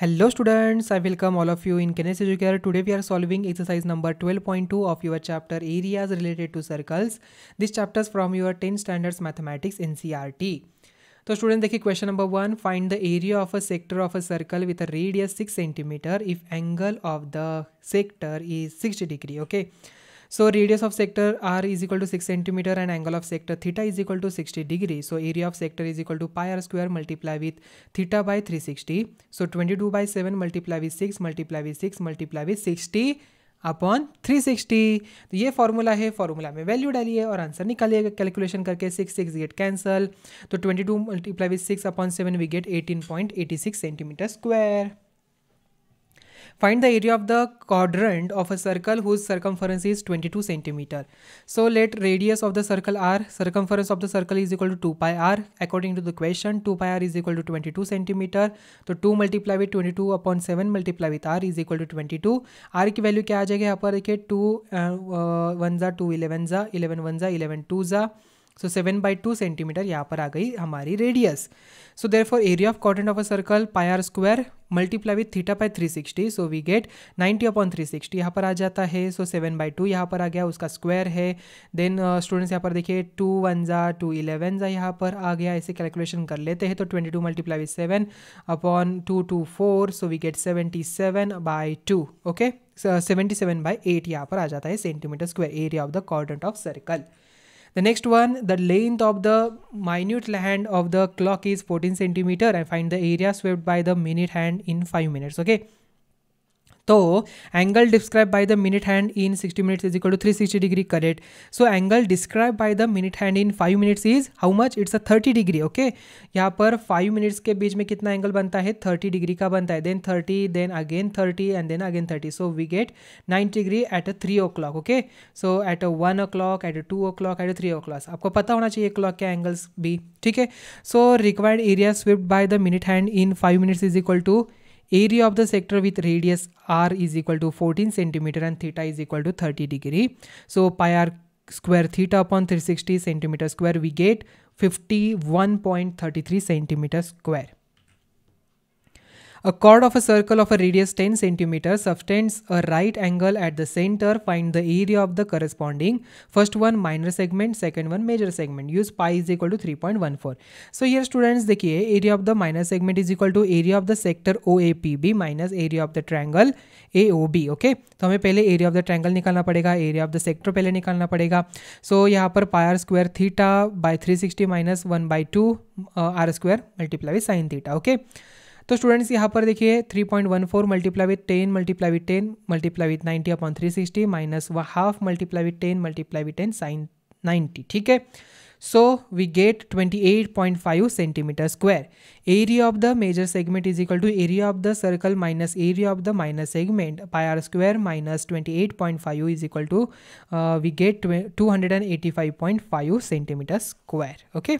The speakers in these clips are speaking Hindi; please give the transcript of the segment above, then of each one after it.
Hello students I welcome all of you in Kanes Educare today we are solving exercise number 12.2 of your chapter areas related to circles this chapters from your ten standards mathematics and तो स्टूडेंट देखिए question number one find the area of a sector of a circle with a radius six centimetre if angle of the sector is sixty degree okay So radius of sector r is equal to 6 centimeter and angle of sector theta is equal to 60 degree. So area of sector is equal to pi r square multiply with theta by 360. So 22 by 7 multiply with 6 multiply with 6 multiply with 60 upon 360 तो ये फार्मूला है फार्मूला में वैल्यू डालिए और आंसर निकालिएगा कैलकुलेशन करके सिक्स सिक्स गेट कैंसल तो 22 to multiply with six upon seven we get 18.86 centimetre square Find the area of the quadrant of a circle whose circumference is 22 centimeter. So let radius of the circle r, circumference of the circle is equal to 2 pi r. According to the question, 2 pi r is equal to 22 centimeter. तो 2 multiply with 22 upon 7 multiply with r is equal to 22. r की वैल्यू क्या आ जाएगी यहाँ पर देखिए टू वन ज़ा टू इलेवन ज़ा इलेवन वन ज़ा इलेवन टू ज़ा so seven by two centimetre यहाँ पर आ गई हमारी radius so therefore area of quadrant of a circle pi are square multiply with theta by three sixty so we get ninety upon three sixty यहाँ पर आ जाता है सो सेवन बाई टू यहाँ पर आ गया उसका स्क्वायर है देन स्टूडेंट्स uh, यहाँ पर देखिए टू वन ज़ा टू इलेवन ज़ा यहाँ पर आ गया ऐसे कैलकुलेशन कर लेते हैं तो twenty two multiply with seven upon two two four so we get seventy seven by two okay seventy seven by eight यहाँ पर आ जाता है centimetre square area of the quadrant of circle The next one, the length of the minute hand of the clock is 14 centimeter. I find the area swept by the minute hand in 5 minutes. Okay. तो angle describe by the minute hand in 60 minutes is equal to 360 degree correct so angle describe by the minute hand in 5 minutes is how much it's a 30 degree okay यहाँ पर 5 मिनट्स के बीच में कितना एंगल बनता है 30 डिग्री का बनता है then 30 then again 30 and then again 30 so we get 90 degree at a three o'clock okay so at a one o'clock at a two o'clock at a three o'clock आपको पता होना चाहिए क्लॉक के एंगल्स भी ठीक है so required area swept by the minute hand in five minutes is equal to area of the sector with radius r is equal to 14 centimeter and theta is equal to 30 degree. So pi r square theta upon 360 centimeter square we get 51.33 centimeter square. A chord of a circle of a radius 10 cm subtends a right angle at the center. Find the area of the corresponding first one minor segment, second one major segment. Use pi is equal to 3.14. So here students देखिए area of the minor segment is equal to area of the sector OAPB minus area of the triangle AOB. Okay? तो हमें पहले area of the triangle निकालना पड़ेगा area of the sector पहले निकालना पड़ेगा सो so, यहाँ पर pi r square theta by 360 minus one by two r square multiply sine theta okay okay? तो स्टूडेंट्स यहाँ पर देखिए 3.14 point one four multiply with ten multiply with ten multiply with ninety upon three sixty minus one half multiply with ten multiply with ten sine ninety ठीक है so we get 28.5 centimetre square area of the major segment is equal to area of the circle minus area of the minus segment pi are square minus 28.5 is equal to we get 285.5 centimetre square okay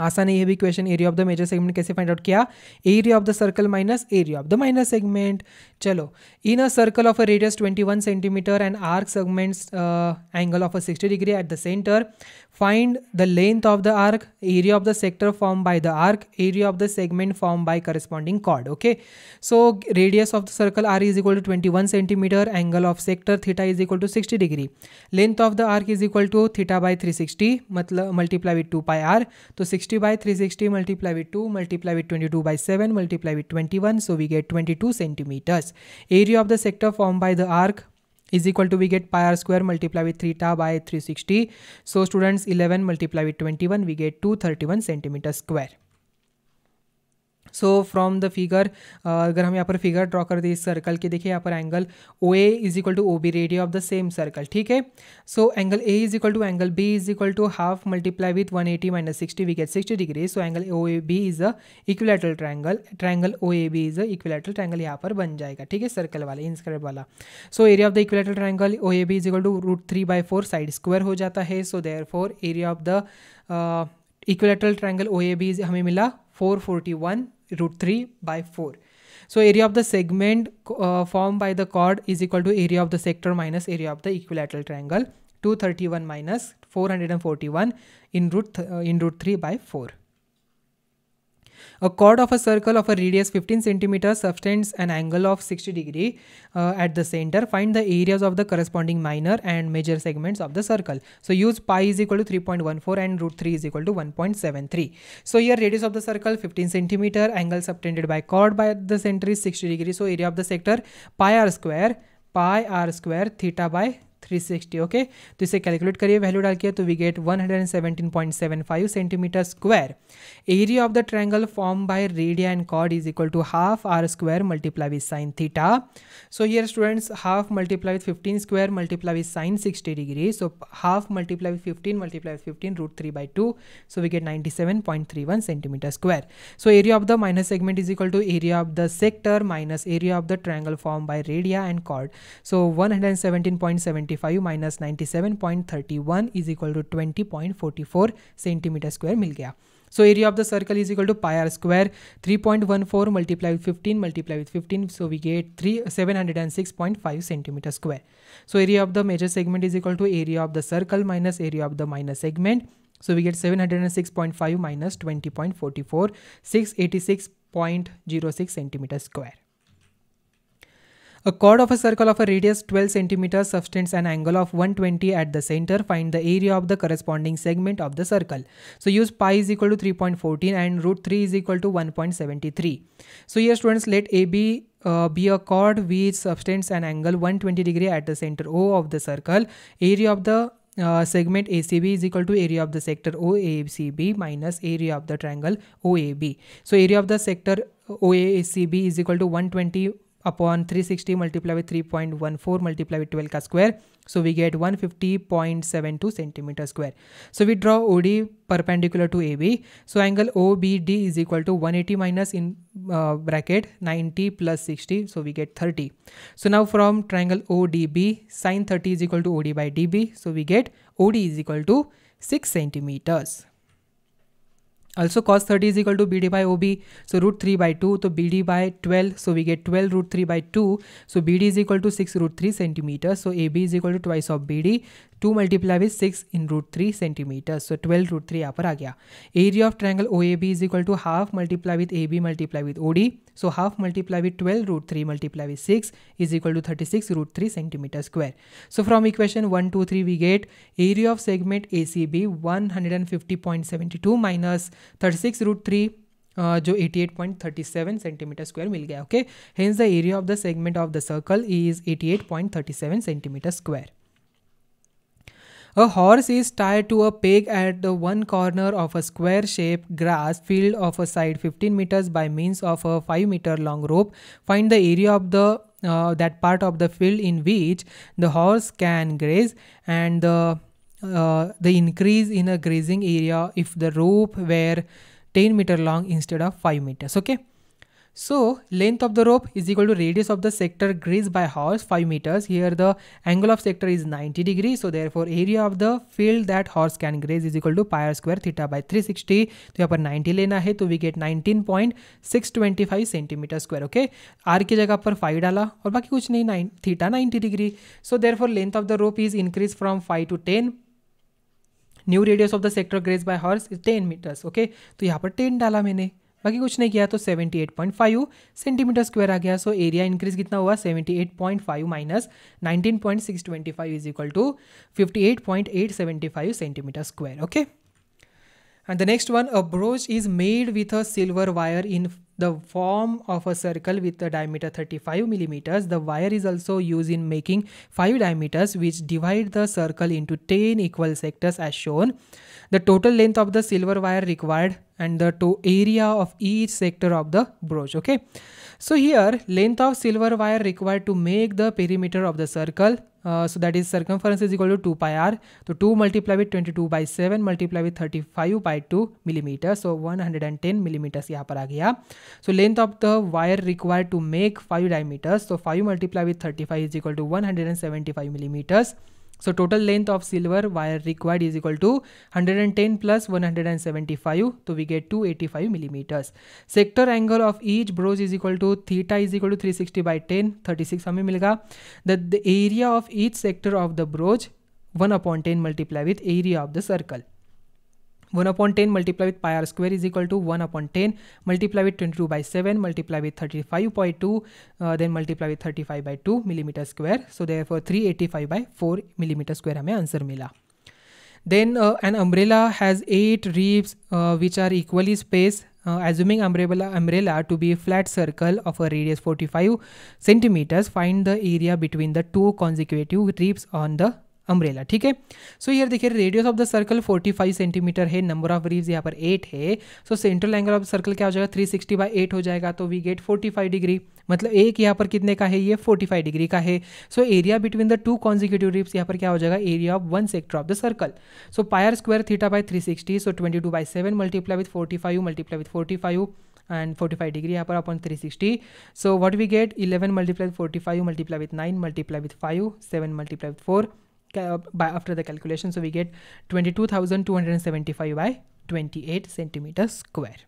आसान है ये भी question area of the major segment कैसे फाइंड आउट किया area of the circle minus area of the minor segment चलो in a circle of a radius 21 centimetre and arc segments angle of a 60 degree at the centre find the length of the arc area of the sector form by the arc area of the segment form by corresponding chord okay so radius of the circle r is equal to twenty one centimetre angle of sector theta is equal to sixty degree length of the arc is equal to theta by three sixty मतलब multiply with two pi r तो 60 by 360 multiply with 2 multiply with 22 by 7 multiply with 21 so we get 22 centimeters area of the sector formed by the arc is equal to we get pi r square multiply with 3 ta by 360 so students 11 multiply with 21 we get 231 centimeter square so from the figure अगर हम यहाँ पर फिगर ड्रॉ कर दें इस सर्कल के देखिए यहाँ पर angle O A is equal to O B radii of the same circle ठीक है so angle A is equal to angle B is equal to half multiply with one eighty minus sixty we get sixty degree so angle O A B is a equilateral triangle triangle O A B is a equilateral triangle यहाँ पर बन जाएगा ठीक है सर्कल वाले इंस्क्राइब वाला so area of the equilateral triangle O A B is equal to root three by four side square हो जाता है so therefore area of the equilateral triangle O A B हमें मिला four forty one root 3 by 4. So area of the segment uh, formed by the chord is equal to area of the sector minus area of the equilateral triangle 231 minus 441 in root, uh, in root 3 by 4. A chord of a circle of a radius 15 centimeter subtends an angle of 60 degree uh, at the center. Find the areas of the corresponding minor and major segments of the circle. So use pi is equal to 3.14 and root 3 is equal to 1.73. So here radius of the circle 15 centimeter, angle subtended by chord by the center is 60 degree. So area of the sector pi r square pi r square theta by 360 okay तो इसे कैलकुलेट करिए वैल्यू डाल के तो we get one seven centimetre square area of the triangle form by radii and कॉड is equal to half r square multiply with sine theta so here students half multiply with fifteen square multiply with sine sixty degree so half multiply with fifteen multiply with fifteen root three by two so we get ninety seven point three one centimetre square so area of the minus segment is equal to area of the sector minus area of the triangle form by radii and chord so one hundred seventeen point seventy 45 minus ninety is equal to twenty centimetre square मिल गया so area of the circle is equal to pi are square three point one four multiply with fifteen multiply with fifteen so we get three seven hundred and six point five centimetre square so area of the major segment is equal to area of the circle minus area of the minus segment so we get seven hundred and six point point five minus twenty forty four six eighty six point zero six centimetre square A chord of a circle of a radius 12 cm subtends an angle of 120 at the center. Find the area of the corresponding segment of the circle. So use pi is equal to 3.14 and root 3 is equal to 1.73. So here students let AB uh, be a chord which subtends an angle 120 degree at the center O of the circle. Area of the uh, segment ACB is equal to area of the sector OACB minus area of the triangle OAB. So area of the sector OACB is equal to 120 upon 360 multiplied with 3.14 multiplied with 12 ka square. So we get 150.72 centimeter square. So we draw OD perpendicular to AB. So angle OBD is equal to 180 minus in uh, bracket 90 plus 60. So we get 30. So now from triangle ODB sine 30 is equal to OD by DB. So we get OD is equal to 6 centimeters. Also cos 30 is equal to BD by OB. So root 3 by 2. So BD by 12. So we get 12 root 3 by 2. So BD is equal to 6 root 3 centimeters. So AB is equal to twice of BD. To multiply with six in root three centimetre so twelve root three यहाँ पर आ गया area of triangle O A B is equal to half multiply with A B multiply with O D so half multiply with twelve root three multiply with six is equal to thirty six root three centimetre square so from equation one two three we get area of segment A C B one hundred and fifty point seventy two minus thirty six root three जो 88.37 सेंटीमीटर स्क्वायर मिल गया okay hence the area of the segment of the circle is 88.37 centimetre square A horse is tied to a peg at the one corner of a square-shaped grass field of a side 15 meters by means of a 5 meter long rope. Find the area of the uh, that part of the field in which the horse can graze and the uh, the increase in a grazing area if the rope were 10 meter long instead of 5 meters okay So length of the rope is equal to radius of the sector grazed by horse 5 meters. Here the angle of sector is 90 degrees. So therefore area of the field that horse can graze is equal to pi r square theta by 360. So, यहाँ 90 lena है तो we get 19.625 centimetre square. Okay. R की jaga par 5 dala aur baki kuch nahi, nine theta 90 degree. So, therefore length of the rope is increased from 5 to 10 New radius of the sector graze by horse is 10 meters. Okay. So, यहाँ पर 10 dala मैंने बाकी कुछ नहीं किया तो 78.5 सेंटीमीटर स्क्वायर आ गया सो एरिया इंक्रीज कितना हुआ 78.5 minus 19.625 is equal to 58.875 centimetre square okay and the next one a brooch is made with a silver wire in the form of a circle with a diameter 35 millimeters. The wire is also used in making 5 diameters which divide the circle into 10 equal sectors as shown. The total length of the silver wire required and the to area of each sector of the brooch okay so here length of silver wire required to make the perimeter of the circle uh, so that is circumference is equal to 2 pi r so 2 multiply with 22 by 7 multiply with 35 by 2 millimeter so 110 millimeters यहाँ पर आ गया so length of the wire required to make 5 diameters. So 5 multiplied with 35 is equal to 175 millimeters. So total length of silver wire required is equal to 110 plus 175. So we get 285 millimeters. Sector angle of each broach is equal to theta is equal to 360 by 10, 36 हमें मिलेगा. The, the area of each sector of the broach 1 upon 10 multiply with area of the circle. 1 upon 10 multiplied with pi r square is equal to 1 upon 10 multiplied with 22 by 7 multiplied with 35.2 uh, then multiplied with 35 by 2 millimeter square so therefore 385 by 4 millimeter square हमें answer मिला then uh, an umbrella has eight ribs uh, which are equally spaced uh, assuming umbrella umbrella to be a flat circle of a radius 45 centimeters find the area between the two consecutive ribs on the umbrella ठीक है सो यार देखिए radius of the circle 45 centimetre है नंबर ऑफ रीव्स यहाँ पर एट है so central angle of circle क्या हो जाएगा 360 सिक्सटी बाई एट हो जाएगा तो वी गेट 45 डिग्री मतलब एक यहाँ पर कितने का है ये 45 डिग्री का है so area between the two consecutive ribs यहाँ पर क्या हो जाएगा area of one sector of the circle so pi r square theta by sixty so twenty two by seven multiply with five multiply with five and 45 degree यहाँ पर अपन 360 so what we get 11 multiply with forty five multiply with nine multiply with five seven multiply with four by after the calculation so we get 22275 by 28 centimeters square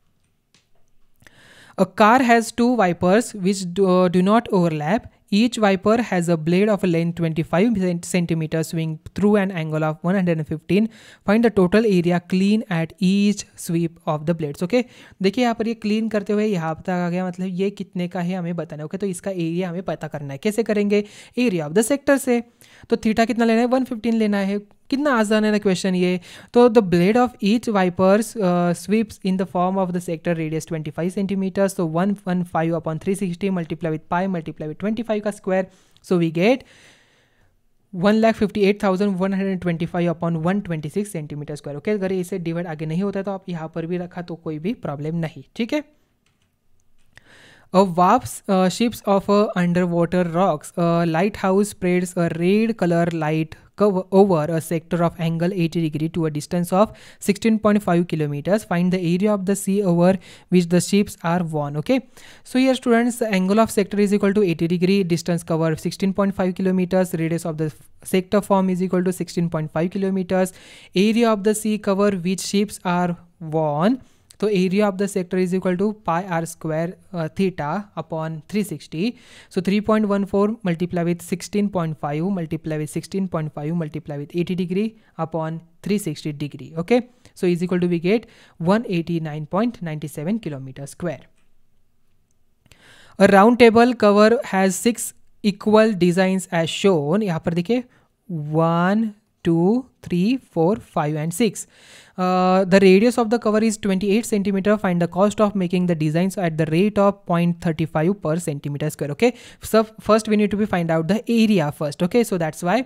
a car has two wipers which do, uh, do not overlap Each wiper has a blade of a length 25 cm swing through an angle of 115. Find the total area clean at each sweep of the blades. okay? देखिए यहाँ पर ये clean करते हुए यहाँ पर आ गया मतलब ये कितने का है हमें बताना है ओके तो इसका एरिया हमें पता करना है कैसे करेंगे एरिया ऑफ द सेक्टर से तो थीटा कितना लेना है 115 लेना है कितना आसान है ना क्वेश्चन ये तो the blade of each wipers sweeps in the form of the sector radius 25 centimetres तो one one five upon three sixty multiply with five multiply with twenty five का square so we get one lakh fifty eight thousand one hundred twenty five upon one twenty six centimetre square okay अगर इसे डिवाइड आगे नहीं होता है तो आप यहाँ पर भी रखा तो कोई भी प्रॉब्लम नहीं ठीक है A warps uh, ships of uh, underwater rocks. A lighthouse spreads a red color light cover over a sector of angle 80 degree to a distance of 16.5 kilometers. Find the area of the sea over which the ships are worn. Okay. So here students, the angle of sector is equal to 80 degree, distance cover 16.5 kilometers, radius of the sector form is equal to 16.5 kilometers, area of the sea cover which ships are worn तो area of the sector is equal to pi are square theta upon 360 so 3.14 point one four multiply with sixteen point five multiply with sixteen point five multiply with eighty degree upon three sixty degree okay so is equal to we get one eighty nine point ninety seven kilometre square round table cover has six equal design as shown यहां पर देखिए one two, three, four, five, and 6. Uh, the radius of the cover is 28 centimeter. Find the cost of making the designs at the rate of 0.35 per centimeter square. Okay. So first we need to be find out the area first. Okay. So that's why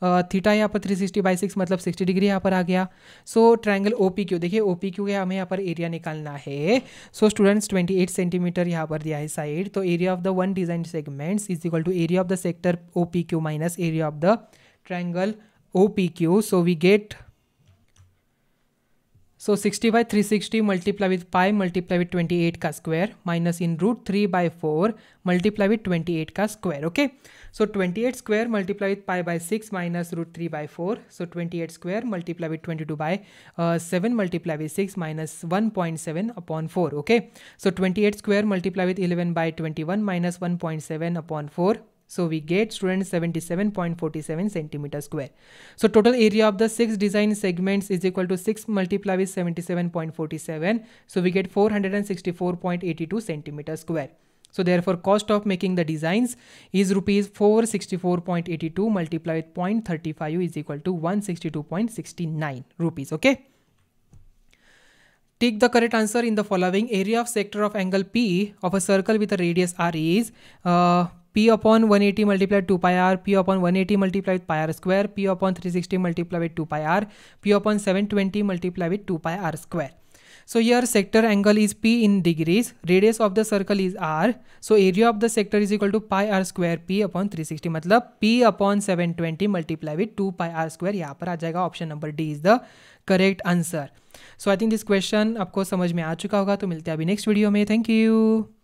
uh, theta यहाँ पर 360 by 6 मतलब 60 डिग्री यहाँ पर आ गया. So triangle OPQ देखिए OPQ के हमें यहाँ पर एरिया निकालना है. So students 28 सेंटीमीटर यहाँ पर दिया है साइड. तो area of the one design segments is equal to area of the sector OPQ minus area of the triangle OPQ. So we get so 60 by 360 multiply with pi multiply with 28 ka square minus in root 3 by 4 multiply with 28 ka square. Okay. So 28 square multiply with pi by 6 minus root 3 by 4. So 28 square multiply with 22 by uh, 7 multiply with 6 minus 1.7 upon 4. Okay. So 28 square multiply with 11 by 21 minus 1.7 upon 4 so we get student 77.47 centimeter square. So total area of the six design segments is equal to 6 multiply with 77.47. So we get 464.82 centimeter square. So therefore cost of making the designs is rupees 464.82 multiplied with 0.35 is equal to 162.69 rupees. Okay. Take the correct answer in the following area of sector of angle P of a circle with a radius R is uh, P upon one eighty multiply two pi R P upon one eighty multiply with pi are square P upon three sixty multiply with two pi R P upon seven twenty multiply with two pi are square your sector angle is P in degrees radius of the circle is R so area of the sector is equal to pi R r P upon three sixty मतलब P p seven twenty multiply with two pi R square यहाँ पर आ जाएगा option number D is the correct answer so I think this question आपको समझ में आ चुका होगा तो मिलते हैं अभी नेक्स्ट वीडियो में थैंक यू